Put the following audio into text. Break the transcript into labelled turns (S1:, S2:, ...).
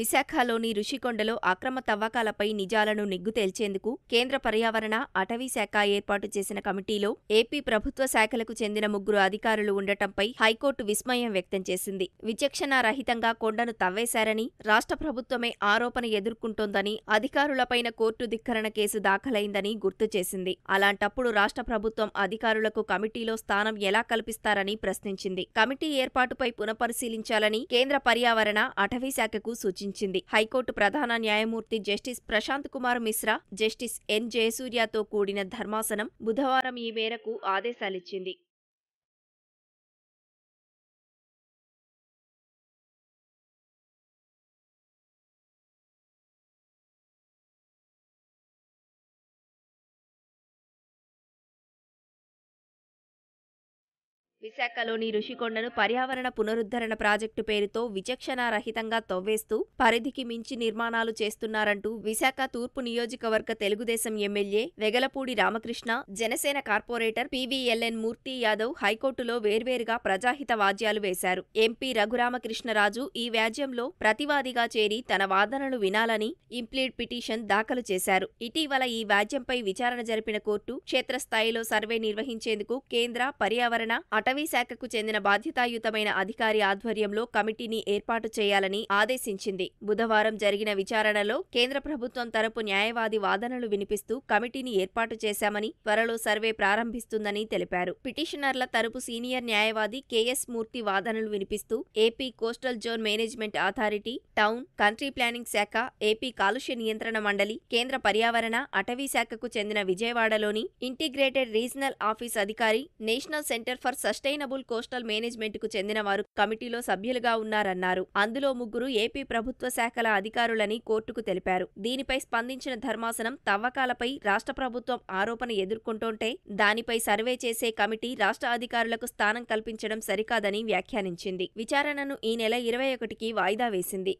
S1: విశాఖలోని ఋషికొండలో అక్రమ తవ్వకాలపై నిజాలను నిగ్గు తేల్చేందుకు కేంద్ర పర్యావరణ అటవీ శాఖ ఏర్పాటు చేసిన కమిటీలో ఏపీ ప్రభుత్వ శాఖలకు చెందిన ముగ్గురు అధికారులు ఉండటంపై హైకోర్టు విస్మయం వ్యక్తం చేసింది విచక్షణారహితంగా కొండను తవ్వేశారని రాష్ట్ర ప్రభుత్వమే ఆరోపణ ఎదుర్కొంటోందని అధికారులపైన కోర్టు ధిక్కరణ కేసు దాఖలైందని గుర్తు చేసింది అలాంటప్పుడు రాష్ట్ర ప్రభుత్వం అధికారులకు కమిటీలో స్థానం ఎలా కల్పిస్తారని ప్రశ్నించింది కమిటీ ఏర్పాటుపై పునఃపరిశీలించాలని కేంద్ర పర్యావరణ అటవీ శాఖకు సూచించింది ఆదేశించింది హైకోర్టు ప్రధాన న్యాయమూర్తి justice Prashant Kumar Mishra justice N జయసూర్యతో కూడిన ధర్మాసనం బుధవారం ఈ మేరకు ఆదేశాలిచ్చింది విశాఖలోని ఋషికొండను పర్యావరణ పునరుద్ధరణ ప్రాజెక్టు పేరుతో విచక్షణారహితంగా తవ్వేస్తూ పరిధికి మించి నిర్మాణాలు చేస్తున్నారంటూ విశాఖ తూర్పు నియోజకవర్గ Telugu Desam MLA Velagapudi Ramakrishna Janasena corporator PVLN Murthy Yadav హైకోర్టులో వేర్వేరుగా ప్రజాహిత వాద్యాలు వేశారు ఎంపీ రఘురామకృష్ణరాజు ఈ వ్యాజ్యంలో ప్రతివాదిగా చేరి తన వాదనలు వినాలని ఇంప్లీడ్ పిటిషన్ దాఖలు చేశారు ఇటీవల ఈ వ్యాజ్యంపై విచారణ జరిపిన కోర్టు క్షేత్రస్థాయిలో సర్వే నిర్వహించేందుకు కేంద్ర పర్యావరణ అటవీ శాఖకు చెందిన బాధ్యతాయుతమైన అధికారి ఆధ్వర్యంలో కమిటీని ఏర్పాటు చేయాలని ఆదేశించింది బుధవారం జరిగిన విచారణలో కేంద్ర ప్రభుత్వం తరపు న్యాయవాది వాదనలు వినిపిస్తూ కమిటీని ఏర్పాటు చేశామని త్వరలో సర్వే ప్రారంభిస్తుందని తెలిపారు పిటిషనర్ల తరపు సీనియర్ న్యాయవాది కెఎస్ మూర్తి వాదనలు వినిపిస్తూ AP coastal zone management authority town country planning శాఖ ఏపీ కాలుష్య నియంత్రణ మండలి కేంద్ర పర్యావరణ అటవీ శాఖకు చెందిన విజయవాడలోని ఇంటిగ్రేటెడ్ రీజనల్ ఆఫీస్ అధికారి నేషనల్ సెంటర్ ఫర్ సస్ సస్టైనబుల్ కోస్టల్ మేనేజ్మెంట్కు చెందిన వారు కమిటీలో సభ్యులుగా ఉన్నారన్నారు అందులో ముగ్గురు ఏపీ ప్రభుత్వ శాఖల అధికారులని కోర్టుకు తెలిపారు దీనిపై స్పందించిన ధర్మాసనం తవ్వకాలపై రాష్ట్ర ప్రభుత్వం ఆరోపణ ఎదుర్కొంటుంటే దానిపై సర్వే చేసే కమిటీ రాష్ట్ర అధికారులకు స్థానం కల్పించడం సరికాదని వ్యాఖ్యానించింది విచారణను ఈ నెల ఇరవై ఒకటికి వాయిదా వేసింది